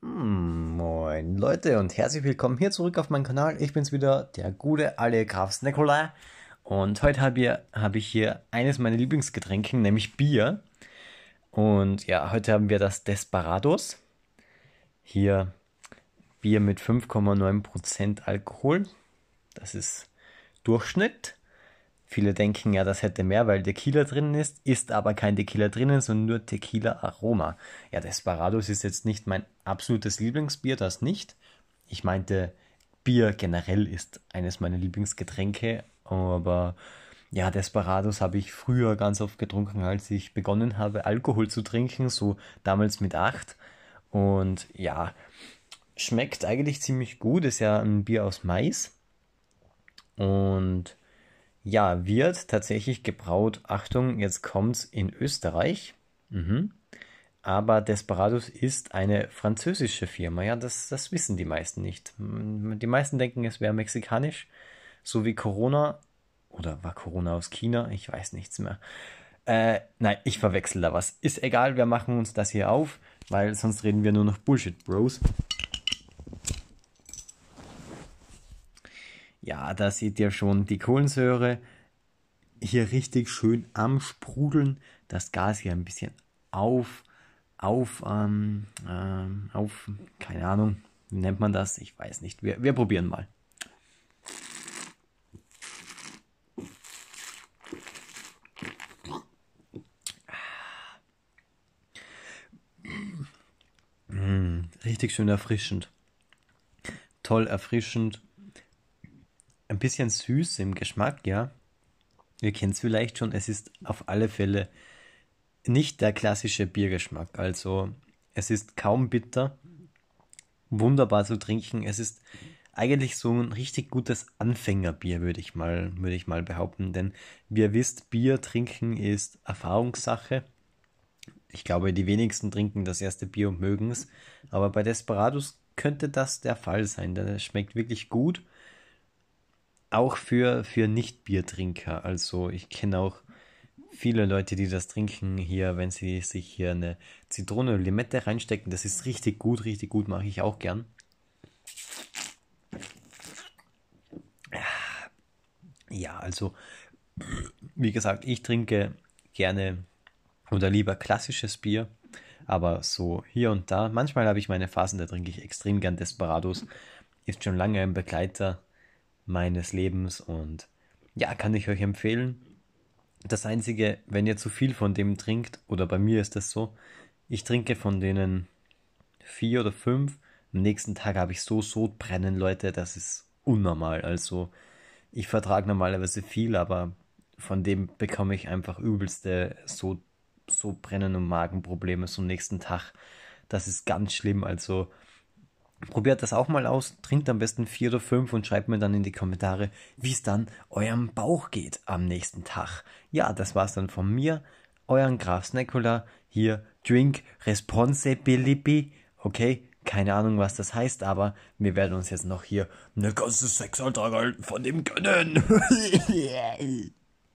Moin Leute und herzlich willkommen hier zurück auf meinem Kanal. Ich bin's wieder, der gute alte Grafs Nikolai. Und heute habe ich, hab ich hier eines meiner Lieblingsgetränke, nämlich Bier. Und ja, heute haben wir das Desperados. Hier Bier mit 5,9% Alkohol. Das ist Durchschnitt. Viele denken ja, das hätte mehr, weil Tequila drin ist, ist aber kein Tequila drinnen, sondern nur Tequila-Aroma. Ja, Desperados ist jetzt nicht mein absolutes Lieblingsbier, das nicht. Ich meinte, Bier generell ist eines meiner Lieblingsgetränke, aber ja, Desperados habe ich früher ganz oft getrunken, als ich begonnen habe, Alkohol zu trinken, so damals mit acht. Und ja, schmeckt eigentlich ziemlich gut, ist ja ein Bier aus Mais. Und ja, wird tatsächlich gebraut, Achtung, jetzt kommt's, in Österreich. Mhm. Aber Desperados ist eine französische Firma. Ja, das, das wissen die meisten nicht. Hm, die meisten denken, es wäre mexikanisch. So wie Corona. Oder war Corona aus China? Ich weiß nichts mehr. Äh, nein, ich verwechsel da was. Ist egal, wir machen uns das hier auf, weil sonst reden wir nur noch Bullshit, Bros. Ja, da seht ihr schon die Kohlensäure hier richtig schön am Sprudeln. Das Gas hier ein bisschen auf, auf, ähm, ähm, auf, keine Ahnung, wie nennt man das? Ich weiß nicht. Wir, wir probieren mal. Mm, richtig schön erfrischend. Toll erfrischend ein bisschen süß im Geschmack, ja. Ihr kennt es vielleicht schon, es ist auf alle Fälle nicht der klassische Biergeschmack. Also es ist kaum bitter, wunderbar zu trinken. Es ist eigentlich so ein richtig gutes Anfängerbier, würde ich mal, ich mal behaupten. Denn wie ihr wisst, Bier trinken ist Erfahrungssache. Ich glaube, die wenigsten trinken das erste Bier und mögen es. Aber bei Desperados könnte das der Fall sein, denn es schmeckt wirklich gut auch für, für Nicht-Biertrinker. Also ich kenne auch viele Leute, die das trinken hier, wenn sie sich hier eine Zitrone oder Limette reinstecken. Das ist richtig gut, richtig gut, mache ich auch gern. Ja, also wie gesagt, ich trinke gerne oder lieber klassisches Bier, aber so hier und da. Manchmal habe ich meine Phasen, da trinke ich extrem gern Desperados. Ist schon lange ein Begleiter meines Lebens und ja, kann ich euch empfehlen. Das Einzige, wenn ihr zu viel von dem trinkt, oder bei mir ist das so, ich trinke von denen vier oder fünf. Am nächsten Tag habe ich so Sodbrennen, Leute, das ist unnormal. Also ich vertrage normalerweise viel, aber von dem bekomme ich einfach übelste Sod Sodbrennen und Magenprobleme zum nächsten Tag. Das ist ganz schlimm. Also Probiert das auch mal aus, trinkt am besten vier oder fünf und schreibt mir dann in die Kommentare, wie es dann eurem Bauch geht am nächsten Tag. Ja, das war's dann von mir, euren Graf Snekula, hier Drink Responsibility, okay? Keine Ahnung, was das heißt, aber wir werden uns jetzt noch hier eine ganze Sechsertrage von dem gönnen.